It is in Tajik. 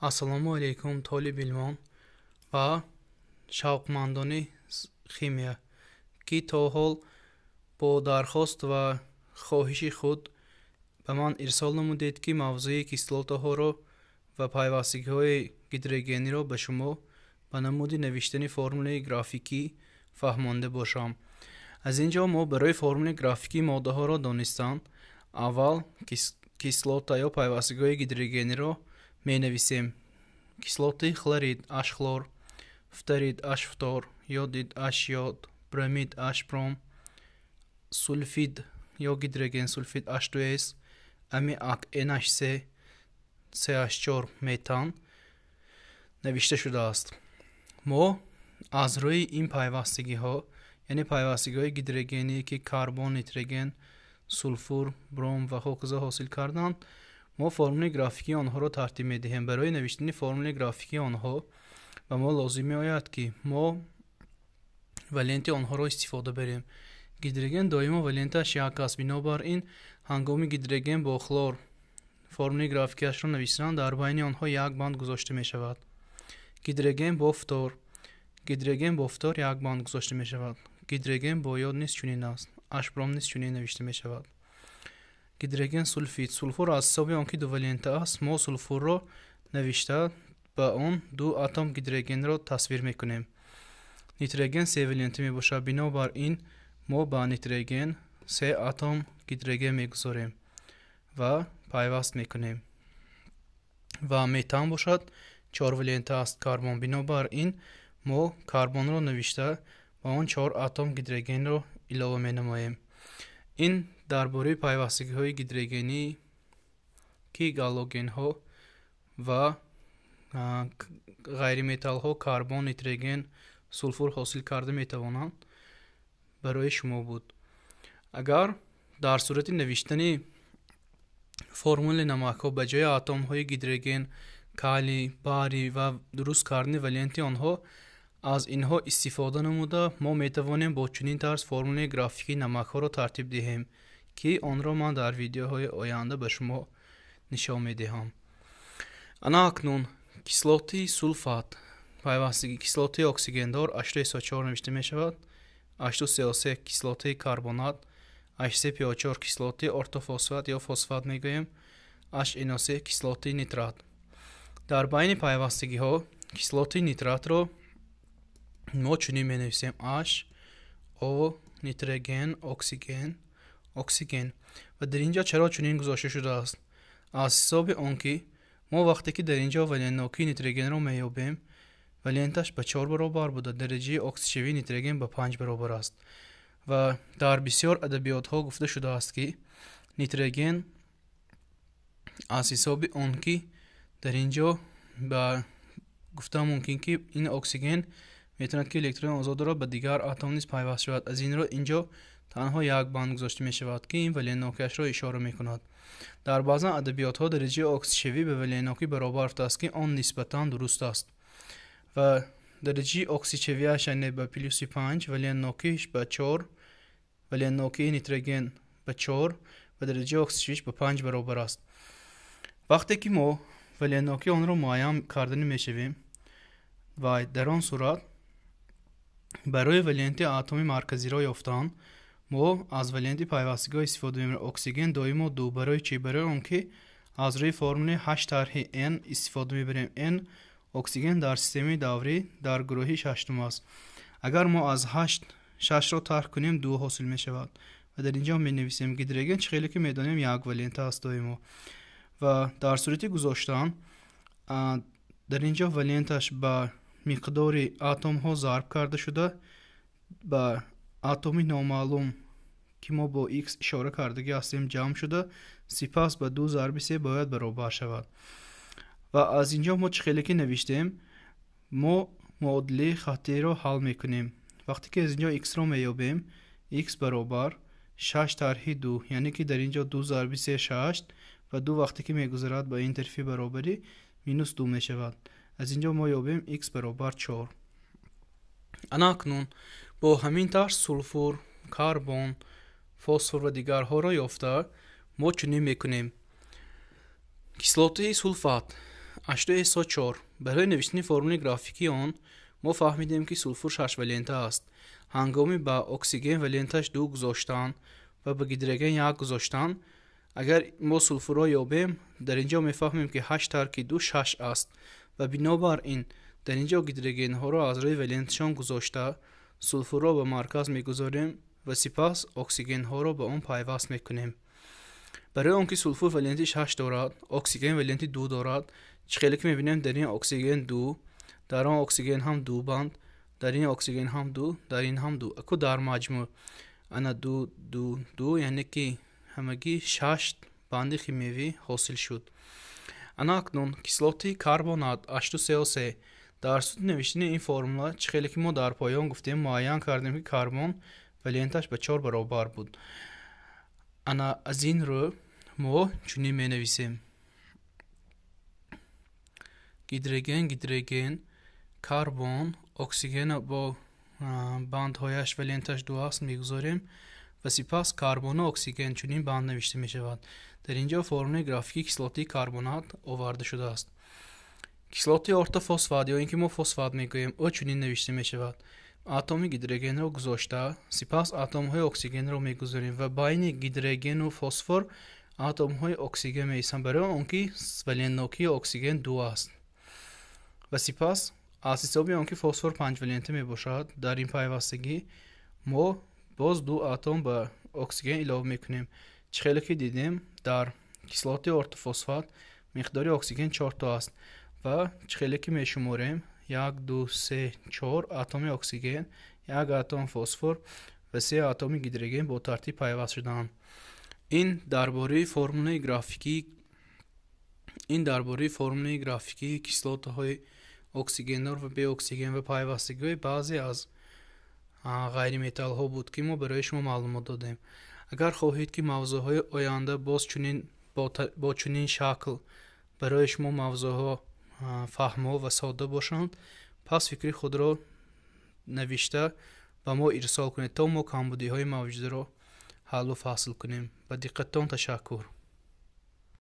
ассалому алайкум толиб илмон ва шавқмандони химия ки то ҳол бо дархост ва хоҳиши худ ба ман ирсол намудед ки мавзӯи кислотаҳоро ва пайвастигиҳои гидрогениро ба шумо ба намуди навиштани формулаи графикӣ фаҳмонда бошам аз ин ҷо мо барои формулаи графикии моддаҳоро донистан аввал кислота ё пайвастигиҳои гидрогениро менависем кислотии хлорид ашхлор фторид ашфтор ёдид ашёд бромид ашпром сулфид ё гидроген сулфид аш2с амиак нҳ3 ch4 метан навишта шудааст мо аз рӯи ин пайвастагиҳо яъне пайвастагиҳои гидрогене ки карбон нитроген сулфур бром ва ҳоказо ҳосил карданд мо формули графикии онҳоро тартиб медиҳем барои навиштани формули графикии онҳо ба мо лозим меояд ки мо валенти онҳоро истифода барем гидроген доимо валенташ як аст бинобар ин ҳангоми гидроген бо хлор формули графикиашро навистан дар байни онҳо як банд гузошта мешавад гидроген бо фтор гидроген бо фтор як банд гузошта мешавад гидроген бо ёд низ чунин аст ашбром низ чунин навишта мешавад гидроген сулфид сулфурро аз ҳисоби он ки дувалента аст мо сулфурро навишта ба он ду атом гидрогенро тасвир мекунем нитроген севалента мебошад бинобар ин мо ба нитроген се атом гидроген мегузорем ва пайваст мекунем ва метан бошад чорвалента аст карбон бинобар ин мо карбонро навишта ба он чор атом гидрогенро илова менамоем ин дар бораи пайвастагиҳои гидрогенӣ ки галогенҳо ва ғайриметаллҳо карбон нитроген сулфур ҳосил карда метавонанд барои шумо буд агар дар сурати навиштани формулаи намакҳо ба ҷои атомҳои гидроген кали бари ва дуруст кардани валианти онҳо аз инҳо истифода намуда мо метавонем бо чунин тарз формулаи графикии намакҳоро тартиб диҳем ки онро ман дар видеоҳои оянда ба шумо нишон медиҳам ана акнун кислотии сулфат пайвастиги кислотаи оксигендор ҳ4 навишта мешавад ҳ3 кислотаи карбонат ҳ4 кислотаи ортофосфат ё фосфат мегӯем ҳн3 кислотаи нитрат дар байни пайвастигиҳо кислотаи нитратро мо чунин менависем аш о нитроген оксиген оксиген ва дар ин ҷо чаро чунин гузошта шудааст аз ҳисоби он ки мо вақте ки дар ин ҷо валентнокии нитрогенро меёбем валенташ ба чор баробар буда дараҷаи оксишавии нитроген ба панҷ баробар аст ва дар бисёр адабиётҳо гуфта шудааст ки нитроген аз ҳисоби он ки дар ин ҷо ба гуфта мумкин ки ин оксиген میتواند که الکترون آزاد را به دیگر اتم نیز پیوست شود از این رو اینجا تنها یک بند گذاشته می شود که این ولیناکش را اشاره می کند در بعضا ادبیات ها درجه اکسشوی به ولیناکی برابر است که آن نسبتا درست است و درجه اکسیچویش یعنی به پلیوس 5 ولیناکیش به 4 ولیناکی نیتروژن به 4 و درجه اکسیچویش به 5 برابر است وقتی که ما ولیناکی آن را معین کردنی می شویم و در آن صورت برای ولینت اتمی مرکزی را یافتن ما از ولینت پیوستگی استفاده می‌کنیم. اکسیژن و دو برای چی برای که از روی فرمول 8 طرح N استفاده می N اکسیژن در سیستم داوری در گروه 6 است اگر ما از 8 6 را طرح کنیم دو حاصل می شود و در اینجا می نویسیم که درگن چه خیلی که میدونیم یک ولینت است دائم و در صورتی گذاشتن در اینجا ولینتش با миқдори атомҳо зарб карда шуда ба атоми номаълум ки мо бо x ишора кардагӣ ҳастем ҷамъ шуда сипас ба ду зарби се бояд баробар шавад ва аз ин ҷо мо чӣ хеле ки навиштем мо муодилаи хатиро ҳал мекунем вақте ки аз ин ҷо иксро меёбем x баробар 6 тарҳи ду яъне ки дар ин ҷо ду зарби се 6 ва ду вақте ки мегузарад ба интерфи баробарӣ минус ду мешавад аз инҷо мо ёбем х баробар чор ана акнун бо ҳамин тарз сулфур карбон фосфор ва дигарҳоро ёфта мо чунин мекунем кислотаи сулфат ҳсо чор барои навиштани формулаи графики он мо фаҳмидем ки сулфур шаш валента аст ҳангоми ба оксиген валенташ ду гузоштан ва ба гидроген як гузоштан агар мо сулфурро ёбем дар инҷо мефаҳмем ки ҳаш тарки ду шаш аст و بنابر این در اینجا گیدرگین ها را از روی ولنتشان گذاشته سلفور را به مرکز میگذاریم و سپس اکسیژن ها را به اون پیوست میکنیم برای که سلفور ولینتی 6 دارد اکسیژن ولنتی 2 دارد خیلی که میبینیم در این اکسیژن دو در آن اکسیژن هم دو بند در این اکسیژن هم دو در این هم دو اکو در مجموع انا دو دو دو یعنی که همگی 6 بند خیمیوی حاصل شد анакнун кислоти карбонат h2co3 дар суди навиштани ин формула чӣ хеле ки мо дар поён гуфтем муайян кардем ки карбон валенташ ба чор баробар буд ана аз ин рӯ мо чунин менависем гидроген гидроген карбон оксигена бо бандҳояш валенташ дуаст мегузорем ва сипас карбон ва оксиген чунин банд навишта мешавад дар ин ҷо формулаи графики кислотии карбонат оварда шудааст кислоти ортофосфат ё ин ки мо фосфат мегӯем ӯ чунин навишта мешавад атоми гидрогенро гузошта сипас атомҳои оксигенро мегузорем ва байни гидрогену фосфор атомҳои оксиген меистанд барои он ки валентнокии оксиген ду аст ва сипас аз ҳисоби он ки фосфор панҷ валента мебошад дар ин пайвастагӣ мо боз ду атом ба оксиген илова мекунем чӣ хеле ки дидем дар кислоти ортофосфат миқдори оксиген чорто аст ва чӣ хеле ки мешуморем як ду се чор атоми оксиген як атом фосфор ва се атоми гидроген бо тартиб пайваст шудаанд ин дар бораи формулаи графики ин дар бораи формулаи графикии кислотаҳои оксигендор ва беоксиген ва пайвастагиҳои баъзе аз аз ғайриметаллҳо буд ки мо барои шумо маълумот додем агар хоҳед ки мавзӯъҳои оянда боз чунин бо чунин шакл барои шумо мавзӯъҳо фаҳмо ва содда бошанд пас фикри худро навишта ба мо ирсол кунед то мо камбудиҳои мавҷударо ҳаллу фасл кунем ба диққаттон ташаккур